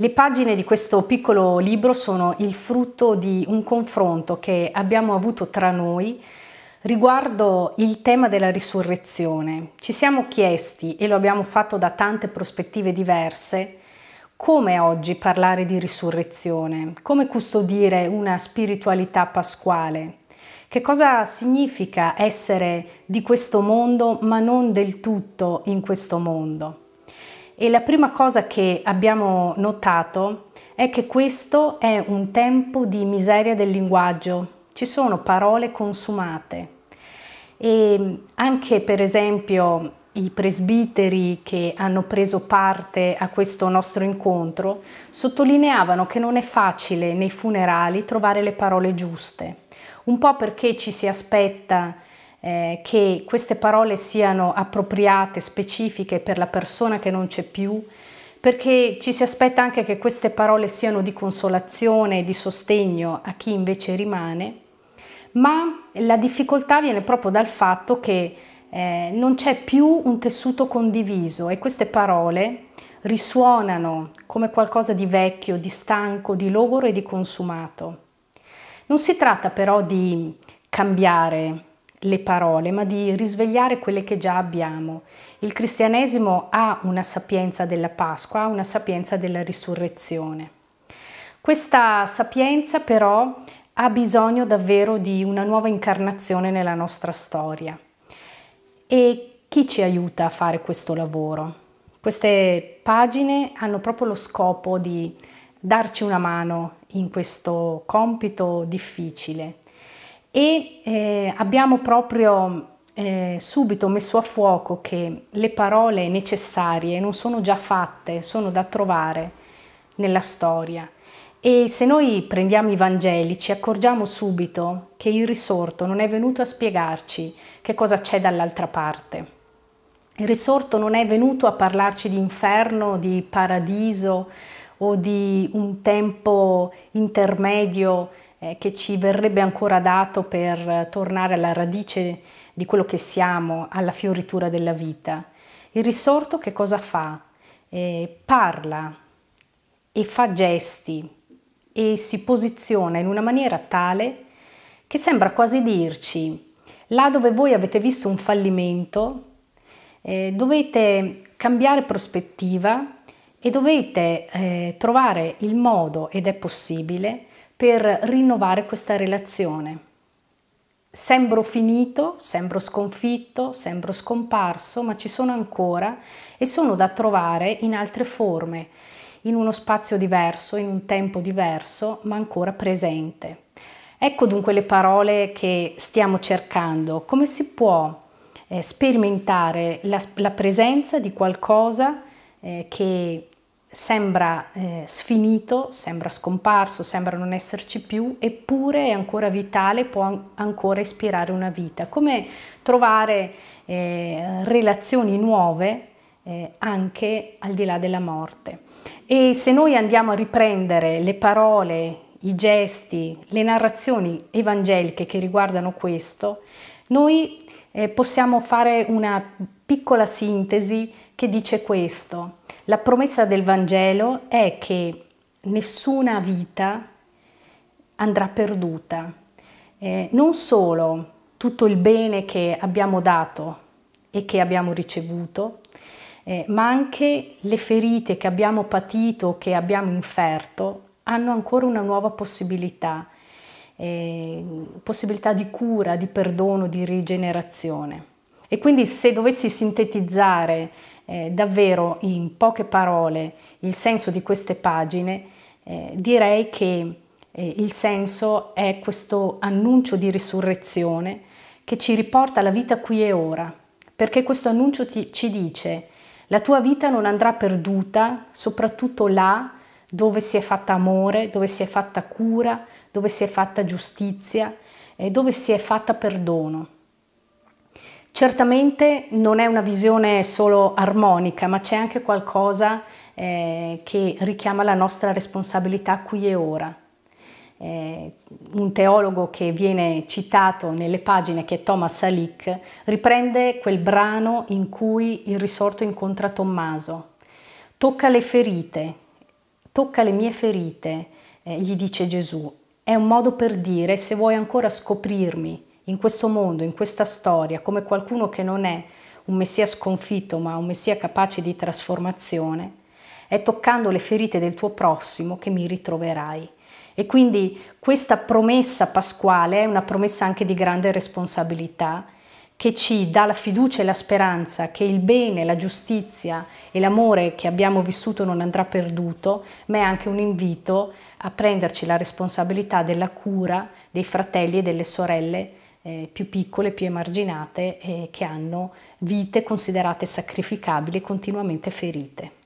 Le pagine di questo piccolo libro sono il frutto di un confronto che abbiamo avuto tra noi riguardo il tema della risurrezione. Ci siamo chiesti, e lo abbiamo fatto da tante prospettive diverse, come oggi parlare di risurrezione, come custodire una spiritualità pasquale, che cosa significa essere di questo mondo ma non del tutto in questo mondo. E la prima cosa che abbiamo notato è che questo è un tempo di miseria del linguaggio, ci sono parole consumate e anche per esempio i presbiteri che hanno preso parte a questo nostro incontro sottolineavano che non è facile nei funerali trovare le parole giuste, un po' perché ci si aspetta eh, che queste parole siano appropriate, specifiche per la persona che non c'è più, perché ci si aspetta anche che queste parole siano di consolazione e di sostegno a chi invece rimane, ma la difficoltà viene proprio dal fatto che eh, non c'è più un tessuto condiviso e queste parole risuonano come qualcosa di vecchio, di stanco, di logoro e di consumato. Non si tratta però di cambiare le parole, ma di risvegliare quelle che già abbiamo. Il cristianesimo ha una sapienza della Pasqua, ha una sapienza della risurrezione. Questa sapienza però ha bisogno davvero di una nuova incarnazione nella nostra storia. E chi ci aiuta a fare questo lavoro? Queste pagine hanno proprio lo scopo di darci una mano in questo compito difficile e eh, abbiamo proprio eh, subito messo a fuoco che le parole necessarie non sono già fatte, sono da trovare nella storia. E se noi prendiamo i Vangeli ci accorgiamo subito che il risorto non è venuto a spiegarci che cosa c'è dall'altra parte. Il risorto non è venuto a parlarci di inferno, di paradiso o di un tempo intermedio eh, che ci verrebbe ancora dato per tornare alla radice di quello che siamo, alla fioritura della vita. Il risorto che cosa fa? Eh, parla e fa gesti e si posiziona in una maniera tale che sembra quasi dirci, là dove voi avete visto un fallimento, eh, dovete cambiare prospettiva e dovete eh, trovare il modo, ed è possibile, per rinnovare questa relazione. Sembro finito, sembro sconfitto, sembro scomparso, ma ci sono ancora e sono da trovare in altre forme, in uno spazio diverso, in un tempo diverso, ma ancora presente. Ecco dunque le parole che stiamo cercando. Come si può eh, sperimentare la, la, presenza di qualcosa eh, che sembra eh, sfinito, sembra scomparso, sembra non esserci più, eppure è ancora vitale, può an ancora ispirare una vita. Come trovare eh, relazioni nuove eh, anche al di là della morte. E se noi andiamo a riprendere le parole, i gesti, le narrazioni evangeliche che riguardano questo, noi eh, possiamo fare una piccola sintesi che dice questo la promessa del Vangelo è che nessuna vita andrà perduta. Eh, non solo tutto il bene che abbiamo dato e che abbiamo ricevuto, eh, ma anche le ferite che abbiamo patito, che abbiamo inferto, hanno ancora una nuova possibilità, eh, possibilità di cura, di perdono, di rigenerazione. E quindi se dovessi sintetizzare eh, davvero in poche parole il senso di queste pagine, eh, direi che eh, il senso è questo annuncio di risurrezione che ci riporta alla vita qui e ora, perché questo annuncio ti, ci dice la tua vita non andrà perduta, soprattutto là dove si è fatta amore, dove si è fatta cura, dove si è fatta giustizia, dove si è fatta perdono. Certamente non è una visione solo armonica, ma c'è anche qualcosa eh, che richiama la nostra responsabilità qui e ora. Eh, un teologo che viene citato nelle pagine, che è Thomas Salick, riprende quel brano in cui il risorto incontra Tommaso. Tocca le ferite, tocca le mie ferite, eh, gli dice Gesù. È un modo per dire se vuoi ancora scoprirmi, in questo mondo, in questa storia, come qualcuno che non è un messia sconfitto, ma un messia capace di trasformazione, è toccando le ferite del tuo prossimo che mi ritroverai. E quindi questa promessa pasquale è una promessa anche di grande responsabilità che ci dà la fiducia e la speranza che il bene, la giustizia e l'amore che abbiamo vissuto non andrà perduto, ma è anche un invito a prenderci la responsabilità della cura dei fratelli e delle sorelle eh, più piccole, più emarginate, eh, che hanno vite considerate sacrificabili e continuamente ferite.